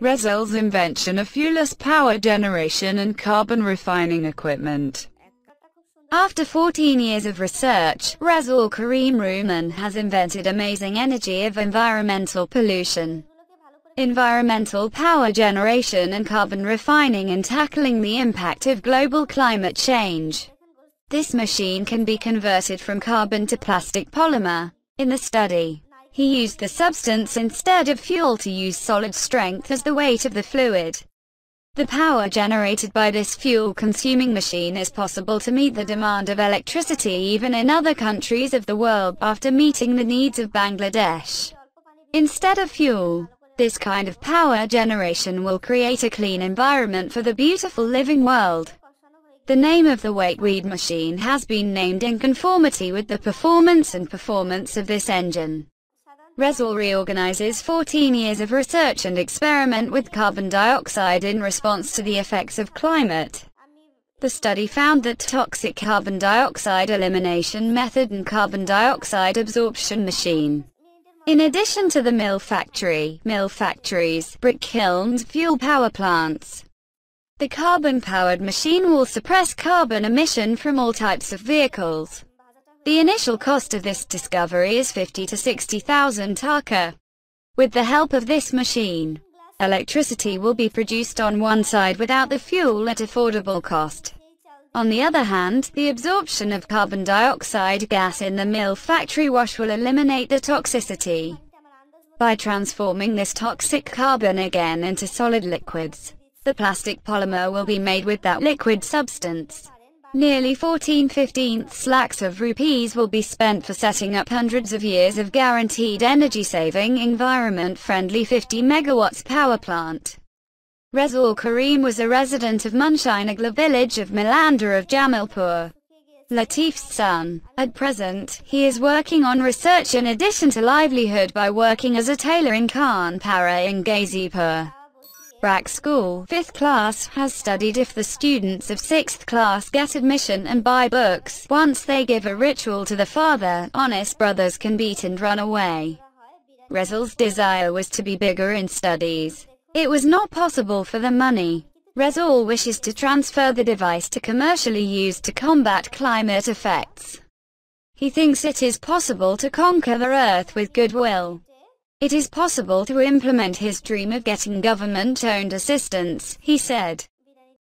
Rezel's invention of fuelless power generation and carbon refining equipment. After 14 years of research, Razul Karim Ruman has invented amazing energy of environmental pollution, environmental power generation and carbon refining in tackling the impact of global climate change. This machine can be converted from carbon to plastic polymer. In the study, he used the substance instead of fuel to use solid strength as the weight of the fluid. The power generated by this fuel-consuming machine is possible to meet the demand of electricity even in other countries of the world after meeting the needs of Bangladesh. Instead of fuel, this kind of power generation will create a clean environment for the beautiful living world. The name of the weightweed machine has been named in conformity with the performance and performance of this engine. Resol reorganizes 14 years of research and experiment with carbon dioxide in response to the effects of climate. The study found that toxic carbon dioxide elimination method and carbon dioxide absorption machine in addition to the mill factory, mill factories, brick kilns, fuel power plants, the carbon-powered machine will suppress carbon emission from all types of vehicles. The initial cost of this discovery is 50 to 60,000 taka. With the help of this machine, electricity will be produced on one side without the fuel at affordable cost. On the other hand, the absorption of carbon dioxide gas in the mill factory wash will eliminate the toxicity by transforming this toxic carbon again into solid liquids. The plastic polymer will be made with that liquid substance. Nearly 14 15 lakhs of rupees will be spent for setting up hundreds of years of guaranteed energy-saving environment-friendly 50 megawatts power plant. Rezul Karim was a resident of Munshinagla village of Milander of Jamilpur. Latif's son. At present, he is working on research in addition to livelihood by working as a tailor in Khan Para in Gazipur. Brack School, 5th class, has studied if the students of 6th class get admission and buy books, once they give a ritual to the father, honest brothers can beat and run away. Rezol's desire was to be bigger in studies. It was not possible for the money. Rezol wishes to transfer the device to commercially use to combat climate effects. He thinks it is possible to conquer the Earth with goodwill. It is possible to implement his dream of getting government-owned assistance, he said.